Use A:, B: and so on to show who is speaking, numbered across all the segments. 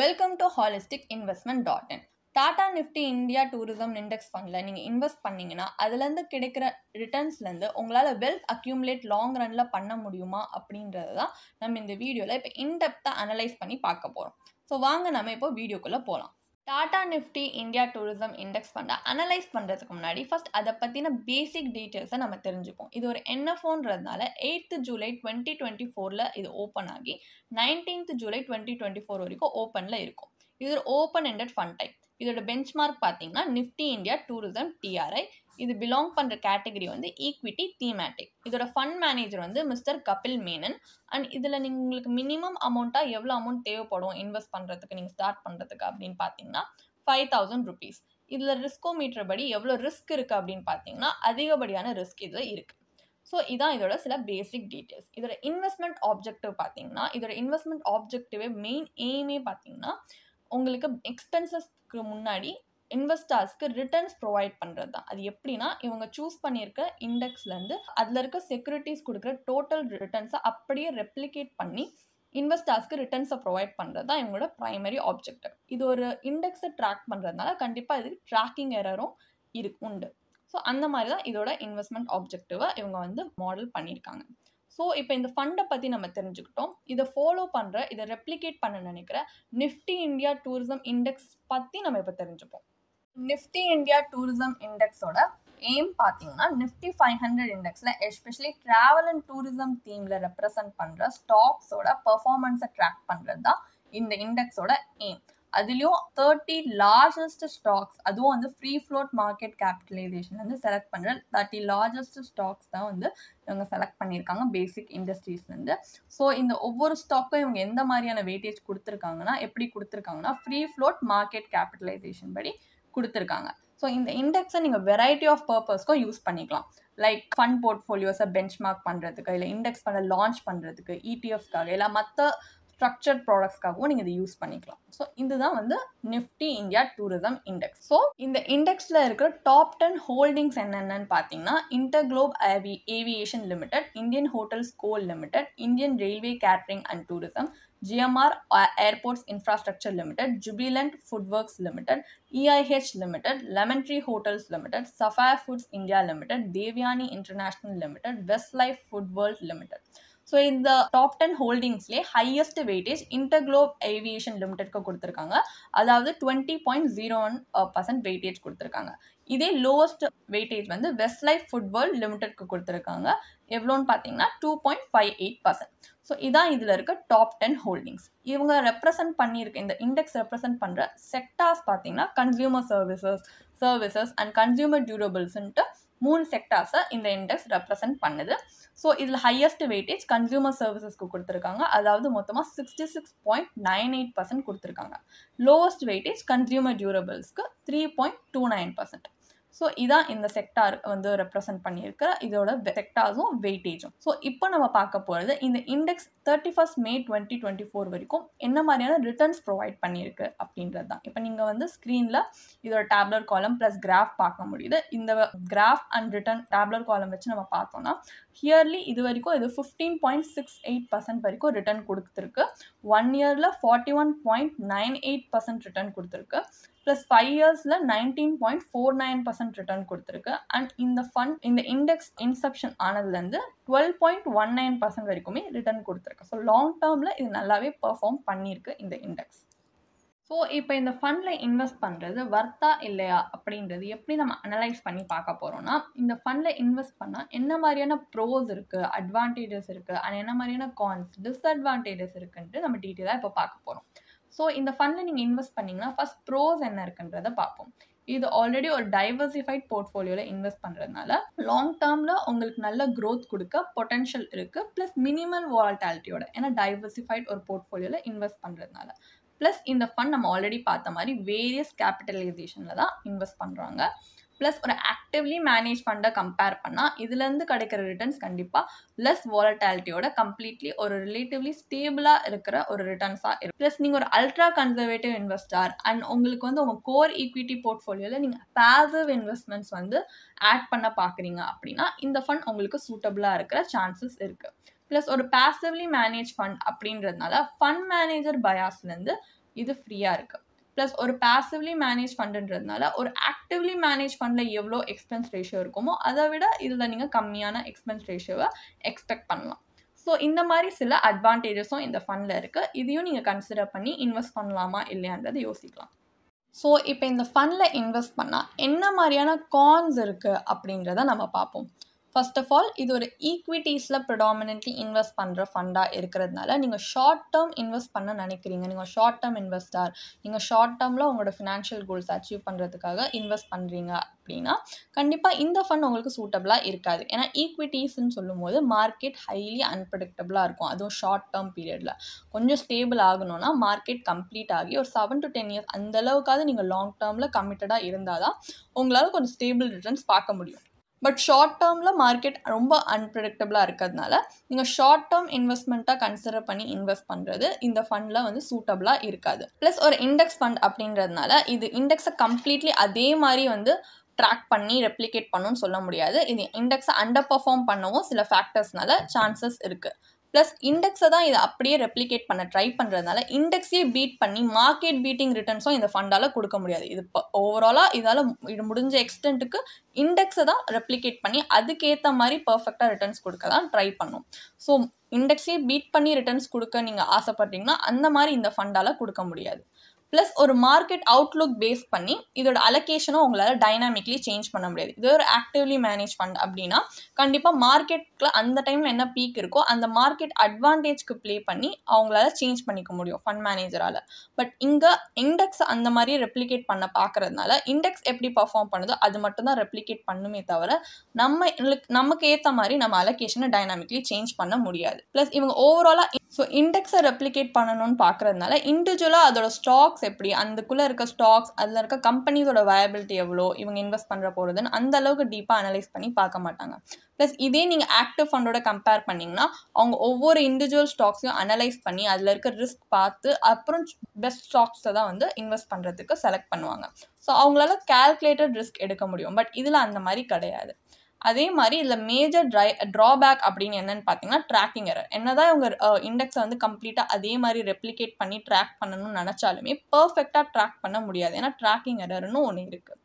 A: Welcome to holistic investment dot in Tata Nifty India tourism index ஃபண்டில் நீங்கள் invest பண்ணிங்கன்னா அதுலேருந்து கிடைக்கிற ரிட்டர்ன்ஸ்லேருந்து உங்களால் வெல்த் அக்யூமுலேட் லாங் ரனில் பண்ண முடியுமா அப்படின்றது தான் நம்ம இந்த வீடியோவில் இப்போ இன்டெப்த்தாக அனலைஸ் பண்ணி பார்க்க போகிறோம் ஸோ வாங்க நம்ம இப்போ வீடியோக்குள்ளே போகலாம் Tata Nifty India tourism index ஃபண்டை அனலைஸ் பண்ணுறதுக்கு முன்னாடி ஃபஸ்ட் அதை பற்றின பேசிக் டீட்டெயில்ஸை நம்ம தெரிஞ்சுப்போம் இது ஒரு ஃபோன்றதுனால எயித்து ஜூலை டுவெண்ட்டி டுவெண்ட்டி ஃபோரில் இது ஓப்பன் ஆகி nineteenth July twenty twenty four வரைக்கும் ஓப்பனில் இருக்கும் இது ஒரு ஓப்பன் எண்டட் ஃபண்ட் டைப் இதோட பெஞ்ச் மார்க் பார்த்தீங்கன்னா நிஃப்டி இந்தியா டூரிசம் டிஆர்ஐ இது பிலாங் பண்ணுற கேட்டகரி வந்து ஈக்விட்டி தீமேட்டிக் இதோட ஃபண்ட் மேனேஜர் வந்து மிஸ்டர் கபில் மேனன் அண்ட் இதில் நீங்கள் உங்களுக்கு மினிமம் அமௌண்ட்டாக எவ்வளோ அமௌண்ட் தேவைப்படும் இன்வெஸ்ட் பண்ணுறதுக்கு நீங்கள் ஸ்டார்ட் பண்ணுறதுக்கு அப்படின்னு பார்த்தீங்கன்னா ஃபைவ் தௌசண்ட் ருபீஸ் இதில் ரிஸ்கோ மீட்டர் படி எவ்வளோ ரிஸ்க் இருக்குது அப்படின்னு பார்த்தீங்கன்னா அதிகப்படியான ரிஸ்க் இதில் இருக்குது ஸோ இதான் இதோட சில பேசிக் டீட்டெயில்ஸ் இதோட இன்வெஸ்ட்மெண்ட் ஆப்ஜெக்டிவ் பார்த்தீங்கன்னா இதோட இன்வெஸ்ட்மெண்ட் ஆப்ஜெக்டிவே மெயின் எய்மே பார்த்தீங்கன்னா உங்களுக்கு எக்ஸ்பென்சஸ்க்கு முன்னாடி இன்வெஸ்டர்ஸ்க்கு ரிட்டர்ன்ஸ் ப்ரொவைட் பண்ணுறது தான் அது எப்படின்னா இவங்க சூஸ் பண்ணியிருக்க இண்டெக்ஸ்லேருந்து அதில் இருக்க செக்யூரிட்டிஸ் கொடுக்குற டோட்டல் ரிட்டர்ன்ஸை அப்படியே ரெப்ளிகேட் பண்ணி இன்வெஸ்டர்ஸ்க்கு ரிட்டர்ன்ஸை ப்ரொவைட் பண்ணுறது தான் இவங்களோட ப்ரைமரி ஆப்ஜெக்டிவ் இது ஒரு இண்டெக்ஸை ட்ராக் பண்ணுறதுனால கண்டிப்பாக இது ட்ராக்கிங் எரரும் இரு உண்டு ஸோ அந்த மாதிரி தான் இதோட இன்வெஸ்ட்மெண்ட் ஆப்ஜெக்டிவாக இவங்க வந்து மாடல் பண்ணியிருக்காங்க ஸோ இப்போ இந்த ஃபண்டை பற்றி நம்ம தெரிஞ்சுக்கிட்டோம் இதை ஃபாலோ பண்ணுற இதை ரெப்ளிகேட் பண்ண நினைக்கிற நிஃப்டி இந்தியா டூரிசம் இண்டெக்ஸ் பற்றி நம்ம இப்போ தெரிஞ்சுப்போம் நிஃப்டி இந்தியா டூரிசம் இண்டெக்ஸோட எய்ம் பார்த்தீங்கன்னா நிஃப்டி ஃபைவ் ஹண்ட்ரட் இண்டெக்ஸில் எஸ்பெஷலி ட்ராவல் அண்ட் டூரிசம் தீமில் ரெப்ரசன்ட் பண்ணுற ஸ்டாக்ஸோட பர்ஃபார்மன்ஸை ட்ராக் பண்ணுறது தான் இந்த இண்டெக்ஸோட எய்ம் அதுலேயும் தேர்ட்டி லார்ஜஸ்ட் ஸ்டாக்ஸ் அதுவும் வந்து ஃப்ரீ ஃப்ளோட் மார்க்கெட் கேபிட்டலைசேஷன் வந்து செலக்ட் பண்ணுற தேர்ட்டி லார்ஜஸ்ட் ஸ்டாக்ஸ் தான் வந்து இவங்க செலக்ட் பண்ணியிருக்காங்க பேசிக் இண்டஸ்ட்ரீஸ்லேருந்து ஸோ இந்த ஒவ்வொரு ஸ்டாக்கும் இவங்க எந்த மாதிரியான வெயிட்டேஜ் கொடுத்துருக்காங்கன்னா எப்படி கொடுத்துருக்காங்கன்னா ஃப்ரீ ஃப்ளோட் மார்க்கெட் கேபிட்டலைசேஷன் படி கொடுத்துருக்காங்க ஸோ இந்த இண்டெக்ஸை நீங்கள் வெரைட்டி ஆஃப் பர்பஸ்க்கும் யூஸ் பண்ணிக்கலாம் லைக் ஃபண்ட் போர்ட்ஃபோலியோஸை பெஞ்ச் மார்க் பண்ணுறதுக்கு இல்லை இண்டெக்ஸ் பண்ண லான்ச் பண்ணுறதுக்கு இடிஎஃப்காக e இல்லை மற்ற ஸ்ட்ரக்சர்ட் ப்ராடக்ட்ஸ்க்காகவும் நீங்கள் இதை யூஸ் பண்ணிக்கலாம் ஸோ இதுதான் வந்து Nifty India tourism index so இந்த இண்டெக்ஸில் இருக்கிற டாப் டென் ஹோல்டிங்ஸ் என்னென்னு பார்த்தீங்கன்னா InterGlobe avi aviation limited Indian hotels கோல் limited Indian railway catering and tourism GMR Airports Infrastructure Limited, Jubilant Foodworks Limited, EIH Limited, Lemon Tree Hotels Limited, Sapphire Foods India Limited, Devyani International Limited, Westlife Food World Limited. So இந்த top ten ஹோல்டிங்ஸ்லேயே highest weightage InterGlobe aviation லிமிடெட்க்கு கொடுத்துருக்காங்க அதாவது twenty point zero one percent weightage கொடுத்துருக்காங்க இதே lowest weightage வந்து Westlife food world லிமிடெட்க்கு கொடுத்துருக்காங்க எவ்வளோன்னு பார்த்தீங்கன்னா two point five eight percent so இதான் இதில் இருக்க டாப் டென் ஹோல்டிங்ஸ் இவங்க ரெப்ரசன்ட் பண்ணியிருக்க இந்த இண்டெக்ஸ் ரெப்ரசன்ட் பண்ணுற செக்டார்ஸ் பார்த்தீங்கன்னா consumer services services and consumer டியூரபிள்ஸ்ன்ட்டு மூணு செக்டார்ஸை இந்த இண்டெக்ஸ் ரெப்ரசன்ட் பண்ணுது ஸோ இதில் ஹையஸ்ட் வெயிட்டேஜ் கன்சியூமர் சர்வீசஸ்க்கு கொடுத்துருக்காங்க அதாவது மொத்தமாக sixty six point nine eight percent கொடுத்துருக்காங்க லோவஸ்ட் வெயிட்டேஜ் கன்சியூமர் டியூரபிள்ஸ்க்கு three point two nine percent so இதான் இந்த செக்டார் வந்து ரெப்ரசென்ட் பண்ணியிருக்கிற இதோட செக்டார்ஸும் வெயிட்டேஜும் ஸோ இப்போ நம்ம பார்க்க போகிறது இந்த index thirty first May twenty twenty four வரைக்கும் என்ன மாதிரியான ரிட்டர்ன்ஸ் ப்ரொவைட் பண்ணியிருக்கு அப்படின்றது தான் இப்போ நீங்கள் வந்து ஸ்க்ரீனில் இதோட டேப்லர் காலம் ப்ளஸ் கிராஃப் பார்க்க முடியுது இந்த கிராஃப் அண்ட் ரிட்டர்ன் டேப்லர் காலம் வச்சு நம்ம பார்த்தோம்னா ஹியர்லி இது வரைக்கும் இது fifteen point six eight percent வரைக்கும் ரிட்டர்ன் கொடுத்துருக்கு ஒன் இயரில் forty one point nine eight percent return கொடுத்துருக்கு ப்ளஸ் ஃபைவ் இயர்ஸில் nineteen point four nine percent return கொடுத்துருக்கு அண்ட் இந்த ஃபண்ட் இந்த இண்டெக்ஸ் இன்செப்ஷன் ஆனதுலேருந்து twelve point one nine percent வரைக்குமே ரிட்டர்ன் கொடுத்துருக்கு ஸோ லாங் டேர்மில் இது நல்லாவே பர்ஃபார்ம் பண்ணியிருக்கு இந்த இண்டெக்ஸ் ஸோ இப்போ இந்த ஃபண்டில் இன்வெஸ்ட் பண்ணுறது வர்த்தா இல்லையா அப்படின்றது எப்படி நம்ம அனலைஸ் பண்ணி பார்க்க போகிறோம்னா இந்த ஃபண்டில் இன்வெஸ்ட் பண்ணால் என்ன மாதிரியான ப்ரோஸ் இருக்குது அட்வான்டேஜஸ் இருக்குது அண்ட் என்ன மாதிரியான கான்ஸ் டிஸ்அட்வான்டேஜஸ் இருக்குன்ட்டு நம்ம டீட்டெயிலாக இப்போ பார்க்க போகிறோம் ஸோ இந்த ஃபண்டில் நீங்கள் இன்வெஸ்ட் பண்ணிங்கன்னா ஃபஸ்ட் ப்ரோஸ் என்ன இருக்குன்றதை பார்ப்போம் இது ஆல்ரெடி ஒரு டைவர்சிஃபைட் போர்ட்ஃபோலியோவில் இன்வெஸ்ட் பண்ணுறதுனால லாங் டேர்மில் உங்களுக்கு நல்ல க்ரோத் கொடுக்க பொட்டென்ஷியல் இருக்குது ப்ளஸ் மினிமல் வால்டாலிட்டியோட ஏன்னா டைவர்சிஃபைட் ஒரு போர்ட்ஃபோலியோவில் இன்வெஸ்ட் பண்ணுறதுனால ப்ளஸ் இந்த ஃபண்ட் நம்ம ஆல்ரெடி பார்த்த மாதிரி வேரியஸ் கேபிட்டலைசேஷனில் தான் இன்வெஸ்ட் பண்ணுறாங்க ப்ளஸ் ஒரு ஆக்டிவ்லி மேனேஜ் ஃபண்டை கம்பேர் பண்ணால் இதுலேருந்து கிடைக்கிற ரிட்டர்ன்ஸ் கண்டிப்பாக லெஸ் வாலட்டாலிட்டியோட கம்ப்ளீட்லி ஒரு ரிலேட்டிவ்லி ஸ்டேபிளாக இருக்கிற ஒரு ரிட்டர்ன்ஸாக இருக்கும் ப்ளஸ் நீங்கள் ஒரு அல்ட்ரா கன்சர்வேட்டிவ் இன்வெஸ்டர் அண்ட் உங்களுக்கு வந்து உங்கள் கோர் ஈக்விட்டி போர்ட்ஃபோலியோவில் நீங்கள் பேசிவ் இன்வெஸ்ட்மெண்ட்ஸ் வந்து ஆட் பண்ண பார்க்குறீங்க அப்படின்னா இந்த ஃபண்ட் உங்களுக்கு சூட்டபிளாக இருக்கிற சான்சஸ் இருக்குது ப்ளஸ் ஒரு பேசிவ்லி மேனேஜ் ஃபண்ட் அப்படின்றதுனால ஃபண்ட் மேனேஜர் பயாஸ்லேருந்து இது ஃப்ரீயாக இருக்குது ப்ளஸ் ஒரு பேசிவ்லி மேனேஜ் ஃபண்டுன்றதுனால ஒரு ஆக்டிவ்லி மேனேஜ் ஃபண்டில் எவ்வளோ எக்ஸ்பென்ஸ் ரேஷியோ இருக்குமோ அதை விட இதில் நீங்கள் கம்மியான எக்ஸ்பென்ஸ் ரேஷியோவை எக்ஸ்பெக்ட் பண்ணலாம் ஸோ இந்த மாதிரி சில அட்வான்டேஜஸும் இந்த ஃபண்டில் இருக்குது இதையும் நீங்கள் கன்சிடர் பண்ணி இன்வெஸ்ட் பண்ணலாமா இல்லையான்றதை யோசிக்கலாம் ஸோ இப்போ இந்த ஃபண்டில் இன்வெஸ்ட் பண்ணால் என்ன மாதிரியான கான்ஸ் இருக்குது அப்படின்றத நம்ம பார்ப்போம் ஃபர்ஸ்ட் ஆஃப் ஆல் இது ஒரு ஈக்விட்டிஸில் ப்ரிடாமினென்ட்லி இன்வெஸ்ட் பண்ணுற ஃபண்டாக இருக்கிறதுனால நீங்கள் ஷார்ட் டேர்ம் இன்வெஸ்ட் பண்ண நினைக்கிறீங்க நீங்கள் ஷார்ட் டேர்ம் இன்வெஸ்டார் நீங்கள் ஷார்ட் டேர்மில் உங்களோட ஃபினான்ஷியல் கோல்ஸ் அச்சீவ் பண்ணுறதுக்காக இன்வெஸ்ட் பண்ணுறீங்க அப்படின்னா கண்டிப்பாக இந்த ஃபண்ட் உங்களுக்கு சூட்டபிளாக இருக்காது ஏன்னா ஈக்விட்டிஸ்ன்னு சொல்லும்போது மார்க்கெட் ஹைலி அன்பிரடிக்டபிளாக இருக்கும் அதுவும் ஷார்ட் டேர்ம் பீரியடில் கொஞ்சம் ஸ்டேபிள் ஆகணும்னா மார்க்கெட் கம்ப்ளீட் ஆகி ஒரு செவன் டு டென் இயர்ஸ் அந்தளவுக்காவது நீங்கள் லாங் டேர்மில் கமிட்டடாக இருந்தால் தான் உங்களால் கொஞ்சம் ஸ்டேபிள் ரிட்டர்ன்ஸ் பார்க்க முடியும் பட் ஷார்ட் டேர்மில் மார்க்கெட் ரொம்ப அன்பிரடிக்டபுளாக இருக்கிறதுனால நீங்கள் ஷார்ட் டேர்ம் இன்வெஸ்ட்மெண்ட்டாக கன்சிடர் பண்ணி இன்வெஸ்ட் பண்ணுறது இந்த ஃபண்டில் வந்து சூட்டபுளாக இருக்காது ப்ளஸ் ஒரு இண்டெக்ஸ் ஃபண்ட் அப்படின்றதுனால இது இண்டெக்ஸை கம்ப்ளீட்லி அதே மாதிரி வந்து ட்ராக் பண்ணி ரெப்ளிகேட் பண்ணும்னு சொல்ல முடியாது இது இண்டெக்ஸை அண்டர் பர்ஃபார்ம் பண்ணவும் சில ஃபேக்டர்ஸ்னால சான்சஸ் இருக்குது ப்ளஸ் இண்டெக்ஸை தான் இதை அப்படியே ரெப்ளிகேட் பண்ண ட்ரை பண்ணுறதுனால இண்டெக்ஸையே பீட் பண்ணி மார்க்கெட் பீட்டிங் ரிட்டர்ன்ஸும் இந்த ஃபண்டால் கொடுக்க முடியாது இது இப்போ ஓவராலாக இதால் இது முடிஞ்ச எக்ஸ்டென்ட்டுக்கு இண்டெக்ஸை தான் ரெப்ளிகேட் பண்ணி அதுக்கேற்ற மாதிரி பர்ஃபெக்டாக ரிட்டர்ன்ஸ் கொடுக்க தான் ட்ரை பண்ணும் ஸோ இண்டெக்ஸே பீட் பண்ணி ரிட்டர்ன்ஸ் கொடுக்க நீங்கள் ஆசைப்பட்றீங்கன்னா அந்த மாதிரி இந்த ஃபண்டால் கொடுக்க முடியாது ப்ளஸ் ஒரு மார்க்கெட் அவுட்லுக் பேஸ் பண்ணி இதோட அலகேஷனும் உங்களால் டைனாமிக்லி சேஞ்ச் பண்ண முடியாது இது ஒரு ஆக்டிவ்லி மேனேஜ் ஃபண்ட் அப்படின்னா கண்டிப்பாக மார்க்கெட்டில் அந்த டைமில் என்ன பீக் இருக்கோ அந்த மார்க்கெட் அட்வான்டேஜ்க்கு ப்ளே பண்ணி அவங்களால சேஞ்ச் பண்ணிக்க முடியும் ஃபண்ட் மேனேஜரால் பட் இங்கே இண்டெக்ஸ் அந்த மாதிரி ரெப்ளிகேட் பண்ண பார்க்கறதுனால இண்டெக்ஸ் எப்படி பர்ஃபார்ம் பண்ணுதோ அது மட்டும் தான் ரெப்ளிகேட் பண்ணுமே தவிர நம்ம நமக்கு ஏற்ற மாதிரி நம்ம அலகேஷனை டைனாமிக்லி சேஞ்ச் பண்ண முடியாது ப்ளஸ் இவங்க ஓவராலாக ஸோ இண்டெக்ஸை ரெப்ளிகேட் பண்ணணும்னு பார்க்குறதுனால இண்டிவிஜுவலாக அதோட ஸ்டாக்ஸ் எப்படி அந்தக்குள்ளே இருக்க ஸ்டாக்ஸ் அதில் இருக்க கம்பெனிஸோட வயபிலிட்டி எவ்வளோ இவங்க இன்வெஸ்ட் பண்ணுற போகிறதுன்னு அந்தளவுக்கு டீப்பாக அனலைஸ் பண்ணி பார்க்க மாட்டாங்க ப்ளஸ் இதே நீங்கள் ஆக்டிவ் ஃபண்டோட கம்பேர் பண்ணிங்கன்னா அவங்க ஒவ்வொரு இண்டிவிஜுவல் ஸ்டாக்ஸையும் அனலைஸ் பண்ணி அதில் இருக்க ரிஸ்க் பார்த்து அப்புறம் பெஸ்ட் ஸ்டாக்ஸை தான் வந்து இன்வெஸ்ட் பண்ணுறதுக்கு செலக்ட் பண்ணுவாங்க ஸோ அவங்களால கேல்குலேட்டட் ரிஸ்க் எடுக்க முடியும் பட் இதில் அந்த மாதிரி கிடையாது அதே மாதிரி இதில் மேஜர் ட்ரை ட்ராபேக் அப்படின்னு என்னன்னு பார்த்தீங்கன்னா ட்ராக்கிங் எரர் என்ன தான் இவங்க இண்டெக்ஸை வந்து கம்ப்ளீட்டாக அதே மாதிரி ரெப்ளிகேட் பண்ணி ட்ராக் பண்ணணும்னு நினச்சாலுமே பர்ஃபெக்டாக ட்ராக் பண்ண முடியாது ஏன்னா ட்ராக்கிங் எரர்னு ஒன்று இருக்குது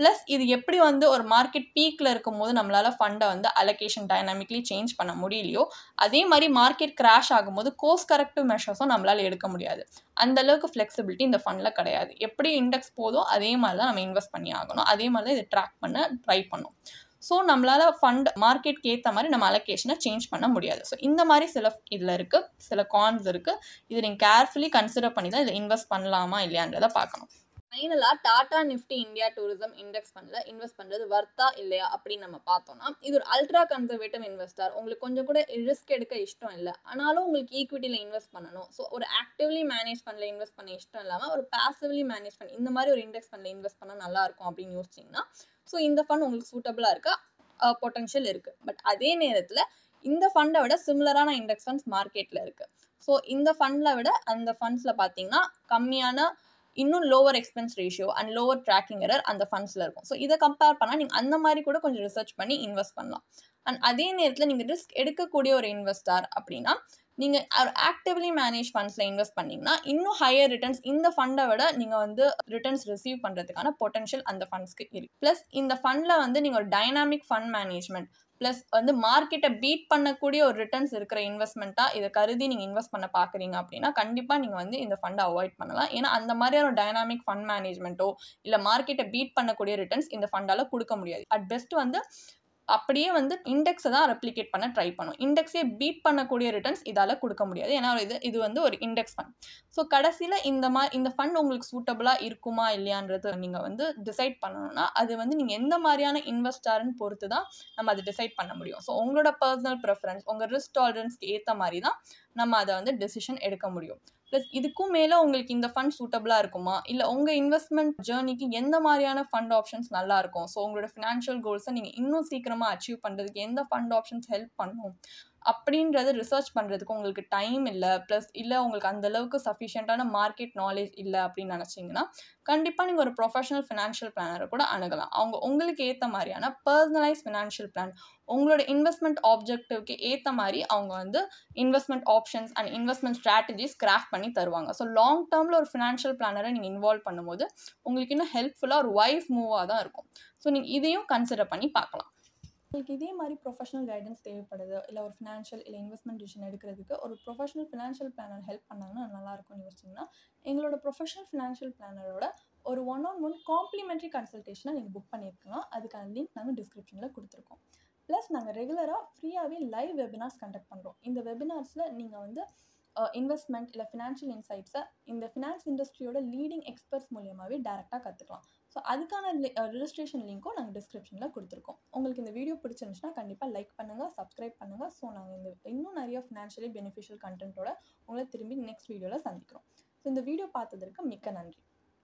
A: ப்ளஸ் இது எப்படி வந்து ஒரு மார்க்கெட் பீக்கில் இருக்கும்போது நம்மளால் ஃபண்டை வந்து அலோகேஷன் டைனாமிக்லி சேஞ்ச் பண்ண முடியலையோ அதே மாதிரி மார்க்கெட் கிராஷ் ஆகும்போது கோர்ஸ் கரெக்டிவ் மெஷர்ஸும் நம்மளால் எடுக்க முடியாது அந்தளவுக்கு ஃப்ளெக்சிபிலிட்டி இந்த ஃபண்டில் கிடையாது எப்படி இண்டெக்ஸ் போதோ அதே மாதிரி தான் நம்ம இன்வெஸ்ட் பண்ணி ஆகணும் அதே மாதிரி தான் இதை ட்ராக் பண்ண ட்ரை பண்ணும் ஸோ நம்மளால் ஃபண்ட் மார்க்கெட்க்கு ஏற்ற மாதிரி நம்ம அலகேஷனை சேஞ்ச் பண்ண முடியாது ஸோ இந்த மாதிரி சில இதில் இருக்குது சில கான்ஸ் இருக்குது இது நீங்கள் கேர்ஃபுல்லி கன்சிடர் பண்ணி தான் இதில் இன்வெஸ்ட் பண்ணலாமா இல்லையான்றதை பார்க்கணும் ஃபைனலாக Tata Nifty India tourism index ஃபண்டில் இன்வெஸ்ட் பண்ணுறது வர்த்தா இல்லையா அப்படின்னு நம்ம பார்த்தோம்னா இது ஒரு அல்ட்ரா கன்சர்வேட்டிவ் இன்வெஸ்டர் உங்களுக்கு கொஞ்சம் கூட ரிஸ்க் எடுக்க இஷ்டம் இல்லை ஆனாலும் உங்களுக்கு ஈக்விட்டியில் இன்வெஸ்ட் பண்ணணும் ஸோ ஒரு ஆக்டிவ்லி மேனேஜ் ஃபண்டில் இன்வெஸ்ட் பண்ண இஷ்டம் இல்லாமல் ஒரு பேசிவ்லி மேனேஜ் பண்ணி இந்த மாதிரி ஒரு இண்டெக்ஸ் ஃபண்டில் இன்வெஸ்ட் பண்ணால் நல்லாயிருக்கும் அப்படின்னு யோசிச்சிங்கன்னா ஸோ இந்த ஃபண்ட் உங்களுக்கு சூட்டபிளாக இருக்க பொட்டன்ஷியல் இருக்குது பட் அதே நேரத்தில் இந்த ஃபண்டை விட சிமிலரான இண்டெக்ஸ் ஃபண்ட்ஸ் மார்க்கெட்டில் இருக்குது ஸோ இந்த ஃபண்டில் விட அந்த ஃபண்ட்ஸில் பார்த்தீங்கன்னா கம்மியான இன்னும் lower expense ratio and lower tracking error அந்த ஃபண்ட்ஸில் இருக்கும் ஸோ இதை கம்பேர் பண்ணால் நீங்கள் அந்த மாதிரி கூட கொஞ்சம் ரிசர்ச் பண்ணி இன்வெஸ்ட் பண்ணலாம் அண்ட் அதே நேரத்தில் நீங்கள் ரிஸ்க் எடுக்கக்கூடிய ஒரு இன்வெஸ்டார் அப்படின்னா நீங்கள் ஆக்டிவ்லி மேனேஜ் ஃபண்ட்ஸில் இன்வெஸ்ட் பண்ணிங்கன்னா இன்னும் ஹையர் ரிட்டர்ன்ஸ் இந்த ஃபண்டை விட நீங்கள் வந்து ரிட்டர்ன்ஸ் ரிசீவ் பண்ணுறதுக்கான பொட்டன்ஷியல் அந்த ஃபண்ட்ஸ்க்கு இருக்குது ப்ளஸ் இந்த ஃபண்டில் வந்து நீங்கள் ஒரு டைனாமிக் ஃபண்ட் மேனேஜ்மெண்ட் ப்ளஸ் வந்து மார்க்கெட்டை பீட் பண்ணக்கூடிய ஒரு ரிட்டர்ன்ஸ் இருக்கிற இன்வெஸ்ட்மெண்ட்டாக இதை கருதி நீங்கள் இன்வெஸ்ட் பண்ண பார்க்குறீங்க அப்படின்னா கண்டிப்பாக நீங்கள் வந்து இந்த ஃபண்டை அவாய்ட் பண்ணலாம் ஏன்னா அந்த மாதிரியான டைனாமிக் ஃபண்ட் மேனேஜ்மெண்ட்டோ இல்லை மார்க்கெட்டை பீட் பண்ணக்கூடிய ரிட்டர்ன்ஸ் இந்த ஃபண்டால் கொடுக்க முடியாது அட் பெஸ்ட் வந்து அப்படியே வந்து இண்டெக்ஸை தான் ரெப்ளிகேட் பண்ண ட்ரை பண்ணும் இண்டெக்ஸே பீட் பண்ணக்கூடிய ரிட்டர்ன்ஸ் இதால் கொடுக்க முடியாது ஏன்னா இது இது வந்து ஒரு இண்டெக்ஸ் ஃபண்ட் ஸோ கடைசியில் இந்த மாதிரி இந்த ஃபண்ட் உங்களுக்கு சூட்டபுளாக இருக்குமா இல்லையான்றது நீங்கள் வந்து டிசைட் பண்ணணும்னா அது வந்து நீங்கள் எந்த மாதிரியான இன்வெஸ்டாருன்னு பொறுத்து தான் நம்ம அதை டிசைட் பண்ண முடியும் ஸோ உங்களோட பர்சனல் ப்ரெஃபரன்ஸ் உங்கள் ரிஸ்க் டாலரன்ஸ்க்கு ஏற்ற மாதிரி தான் நம்ம அதை வந்து டெசிஷன் எடுக்க முடியும் ப்ளஸ் இதுக்கும் மேலே உங்களுக்கு இந்த ஃபண்ட் சூட்டபுளாக இருக்குமா இல்லை உங்கள் இன்வெஸ்ட்மெண்ட் ஜேர்னிக்கு எந்த மாதிரியான ஃபண்ட் ஆப்ஷன்ஸ் நல்லாயிருக்கும் ஸோ உங்களோட ஃபினான்ஷியல் கோல்ஸை நீங்கள் இன்னும் சீக்கிரமாக அச்சீவ் பண்ணுறதுக்கு எந்த ஃபண்ட் ஆப்ஷன்ஸ் ஹெல்ப் பண்ணும் அப்படின்றது ரிசர்ச் பண்ணுறதுக்கு உங்களுக்கு டைம் இல்லை ப்ளஸ் இல்லை உங்களுக்கு அந்தளவுக்கு சஃபிஷியண்ட்டான மார்க்கெட் நாலேஜ் இல்லை அப்படின்னு நினச்சிங்கன்னா கண்டிப்பாக நீங்கள் ஒரு ப்ரொஃபஷனல் ஃபினான்ஷியல் பிளானரை கூட அணுகலாம் அவங்க உங்களுக்கு ஏற்ற மாதிரியான பர்சனலைஸ் ஃபினான்ஷியல் பிளான் உங்களோட இன்வெஸ்ட்மெண்ட் ஆப்ஜெக்டிவ்க்கு ஏற்ற மாதிரி அவங்க வந்து investment options and investment strategies craft பண்ணி தருவாங்க ஸோ லாங் டேர்மில் ஒரு ஃபினான்ஷியல் பிளானரை நீங்கள் இன்வால்வ் பண்ணும்போது உங்களுக்கு இன்னும் ஹெல்ப்ஃபுல்லாக ஒரு ஒய்ஃப் மூவாக தான் இருக்கும் ஸோ நீங்கள் இதையும் கன்சிடர் பண்ணி பார்க்கலாம் உங்களுக்கு இதே மாதிரி ப்ரொஃபஷனல் கைடன்ஸ் தேவைப்படுது இல்லை ஒரு ஃபினான்ஷியல் இல்லை இன்வெஸ்ட்மெண்ட் டிசிஷன் எடுக்கிறதுக்கு ஒரு ப்ரொஃபஷனல் ஃபினான்ஷியல் பிளானர் ஹெல்ப் பண்ணாங்கன்னா நல்லாயிருக்கும்னு யோசிச்சிங்கன்னா எங்களோட ப்ரொஃபஷனல் ஃபினான்ஷியல் பிளானரோட ஒரு ஒன் ஆன் ஒன் காம்ப்ளிமெண்ட்ரி கன்சல்டேஷனை நீங்கள் புக் பண்ணியிருக்கலாம் அதுக்கான லிங்க் நாங்கள் டிஸ்கிரிப்ஷனில் கொடுத்துருக்கோம் ப்ளஸ் நாங்கள் ரெகுலராக ஃப்ரீயாகவே லைவ் வெபினார்ஸ் கண்டக்ட் பண்ணுறோம் இந்த வெபினார்ஸில் நீங்கள் வந்து இன்வெஸ்ட்மெண்ட் இல்லை ஃபினான்ஷியல் இன்சைட்ஸை இந்த ஃபினான்ஸ் இண்டஸ்ட்ரியோட லீடிங் எக்ஸ்பர்ட்ஸ் மூலியமாகவே டேரெக்டாக கற்றுக்கலாம் ஸோ அதுக்கான ரிஜிஸ்ட்ரேஷன் லிங்க்கும் uh, நாங்கள் டிஸ்கிரிப்ஷனில் கொடுத்துருக்கோம் உங்களுக்கு இந்த வீடியோ பிடிச்சிருந்துச்சுன்னா கண்டிப்பாக லைக் பண்ணுங்கள் சப்ஸ்கிரைப் பண்ணுங்கள் ஸோ நாங்கள் இந்த இன்னும் நிறைய ஃபினான்ஷியலி பெனிஃபிஷியல் கண்டென்ட்டோட உங்களை திரும்பி நெக்ஸ்ட் வீடியோவில் சந்திக்கிறோம் ஸோ இந்த வீடியோ பார்த்ததற்கு மிக்க நன்றி